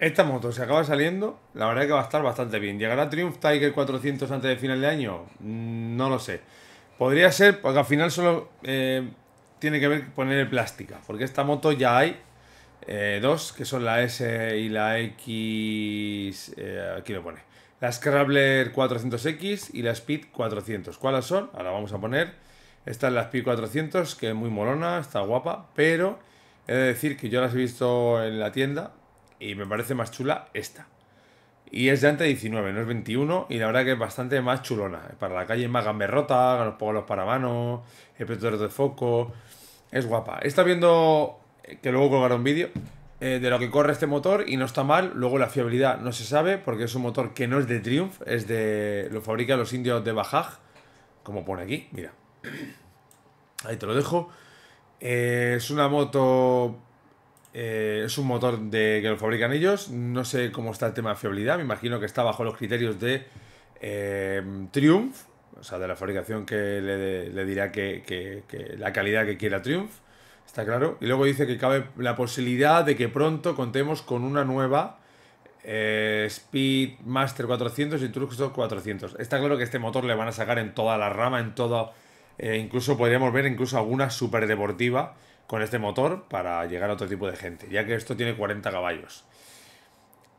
Esta moto se acaba saliendo, la verdad es que va a estar bastante bien. ¿Llegará Triumph Tiger 400 antes de final de año? Mm, no lo sé. Podría ser, porque al final solo eh, tiene que ver poner plástica, porque esta moto ya hay eh, dos, que son la S y la X, eh, aquí lo pone, la Scrabbler 400X y la Speed 400. ¿Cuáles son? Ahora vamos a poner, esta es la Speed 400, que es muy molona, está guapa, pero he de decir que yo las he visto en la tienda, y me parece más chula esta. Y es de antes 19, no es 21, y la verdad que es bastante más chulona. Para la calle es más gamberrota, los los paramanos, el de foco, es guapa. Está viendo, eh, que luego colgaré un vídeo, eh, de lo que corre este motor y no está mal. Luego la fiabilidad no se sabe, porque es un motor que no es de Triumph, es de lo fabrican los indios de Bajaj, como pone aquí, mira. Ahí te lo dejo. Eh, es una moto eh, es un motor de, que lo fabrican ellos. No sé cómo está el tema de fiabilidad. Me imagino que está bajo los criterios de eh, Triumph, o sea, de la fabricación que le, dirá que, la calidad que quiera Triumph. Está claro. Y luego dice que cabe la posibilidad de que pronto contemos con una nueva eh, Speedmaster 400 y Truxo 400. Está claro que este motor le van a sacar en toda la rama, en todo. Eh, incluso podríamos ver incluso alguna super deportiva con este motor para llegar a otro tipo de gente, ya que esto tiene 40 caballos.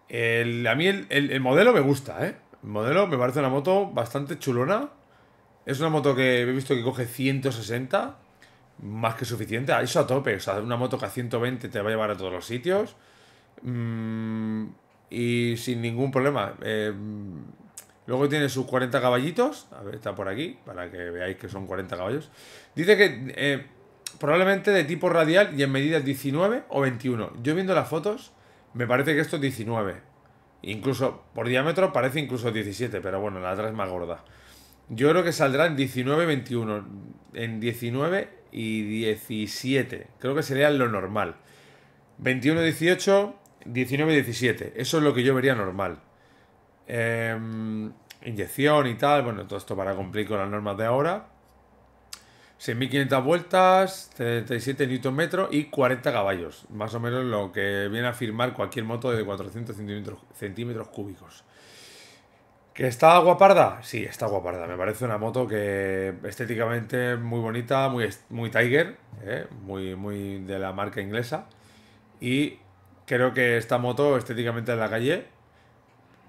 El, a mí el, modelo me gusta, ¿eh? El modelo me parece una moto bastante chulona. Es una moto que he visto que coge 160, más que suficiente. eso a tope, o sea, una moto que a 120 te va a llevar a todos los sitios. Mm, y sin ningún problema. Eh, luego tiene sus 40 caballitos. A ver, está por aquí, para que veáis que son 40 caballos. Dice que eh, probablemente de tipo radial y en medidas 19 o 21. Yo viendo las fotos, me parece que esto es 19. Incluso por diámetro parece incluso 17, pero bueno, la otra es más gorda. Yo creo que saldrá en 19, 21. En 19 y 17. Creo que sería lo normal. 21, 18, 19, 17. Eso es lo que yo vería normal. Em, inyección y tal. Bueno, todo esto para cumplir con las normas de ahora. 6.500 vueltas, 37 Nm y 40 caballos. Más o menos lo que viene a firmar cualquier moto de 400 centímetros cúbicos. ¿Que está guaparda? Sí, está guaparda. Me parece una moto que estéticamente muy bonita, muy, muy Tiger, ¿eh? muy, muy de la marca inglesa. Y creo que esta moto estéticamente en la calle,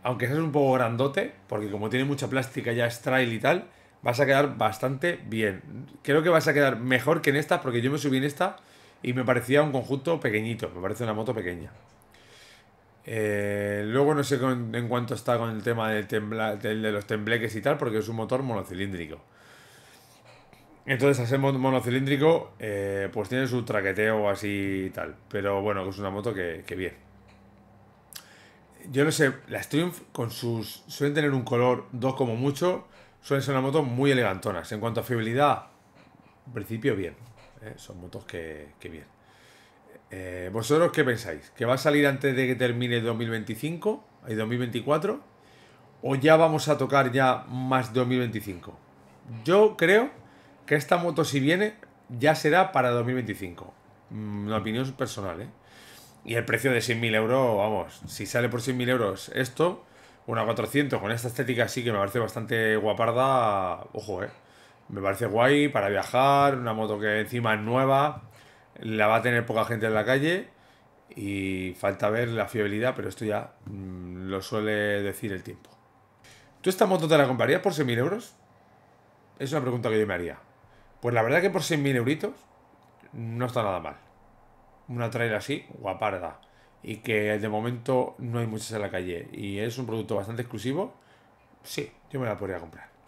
aunque es un poco grandote, porque como tiene mucha plástica ya es trail y tal, vas a quedar bastante bien. Creo que vas a quedar mejor que en esta, porque yo me subí en esta y me parecía un conjunto pequeñito, me parece una moto pequeña. Eh, luego no sé en cuánto está con el tema del de los tembleques y tal, porque es un motor monocilíndrico. Entonces, al ser monocilíndrico, eh, pues tiene su traqueteo así y tal. Pero bueno, es una moto que, que bien. Yo no sé, las Triumph con sus. suelen tener un color, dos como mucho, Suelen ser una moto muy elegantonas. En cuanto a fiabilidad, en principio bien. ¿eh? Son motos que, que bien. Eh, ¿Vosotros qué pensáis? ¿Que va a salir antes de que termine 2025 y 2024? ¿O ya vamos a tocar ya más 2025? Yo creo que esta moto si viene ya será para 2025. Mm, una opinión personal, ¿eh? Y el precio de 100.000 euros, vamos, si sale por 100.000 euros esto, una 400 con esta estética sí que me parece bastante guaparda, ojo, eh. Me parece guay para viajar, una moto que encima es nueva, la va a tener poca gente en la calle y falta ver la fiabilidad, pero esto ya mm, lo suele decir el tiempo. ¿Tú esta moto te la comprarías por 6.000 euros? Es una pregunta que yo me haría. Pues la verdad que por 6.000 euros no está nada mal. Una trailer así, guaparda y que de momento no hay muchas en la calle y es un producto bastante exclusivo, sí, yo me la podría comprar.